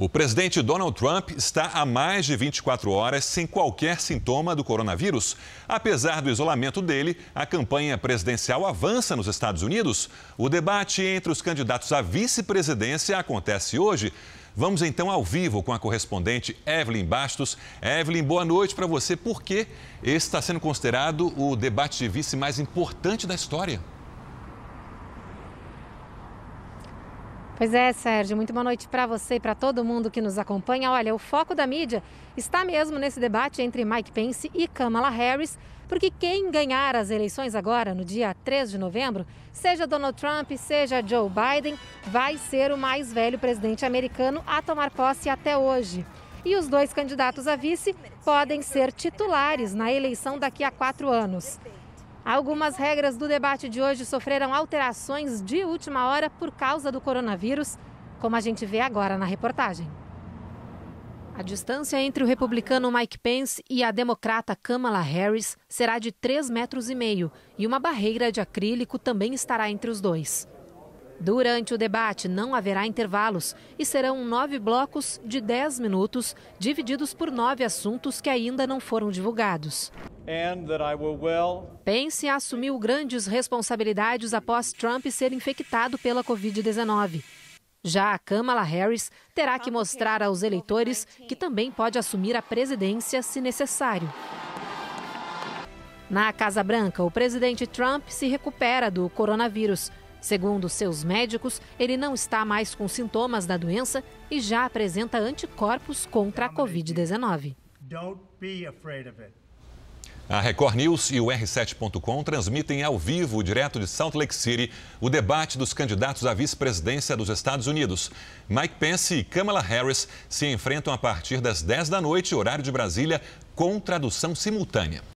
O presidente Donald Trump está há mais de 24 horas sem qualquer sintoma do coronavírus. Apesar do isolamento dele, a campanha presidencial avança nos Estados Unidos. O debate entre os candidatos à vice-presidência acontece hoje. Vamos então ao vivo com a correspondente Evelyn Bastos. Evelyn, boa noite para você. Por que está sendo considerado o debate de vice mais importante da história? Pois é, Sérgio, muito boa noite para você e para todo mundo que nos acompanha. Olha, o foco da mídia está mesmo nesse debate entre Mike Pence e Kamala Harris, porque quem ganhar as eleições agora, no dia 3 de novembro, seja Donald Trump, seja Joe Biden, vai ser o mais velho presidente americano a tomar posse até hoje. E os dois candidatos a vice podem ser titulares na eleição daqui a quatro anos. Algumas regras do debate de hoje sofreram alterações de última hora por causa do coronavírus, como a gente vê agora na reportagem. A distância entre o republicano Mike Pence e a democrata Kamala Harris será de 3,5 metros e meio e uma barreira de acrílico também estará entre os dois. Durante o debate, não haverá intervalos e serão nove blocos de dez minutos, divididos por nove assuntos que ainda não foram divulgados. Well... Pence assumiu grandes responsabilidades após Trump ser infectado pela Covid-19. Já a Kamala Harris terá que mostrar aos eleitores que também pode assumir a presidência se necessário. Na Casa Branca, o presidente Trump se recupera do coronavírus Segundo seus médicos, ele não está mais com sintomas da doença e já apresenta anticorpos contra a Covid-19. A Record News e o R7.com transmitem ao vivo, direto de Salt Lake City, o debate dos candidatos à vice-presidência dos Estados Unidos. Mike Pence e Kamala Harris se enfrentam a partir das 10 da noite, horário de Brasília, com tradução simultânea.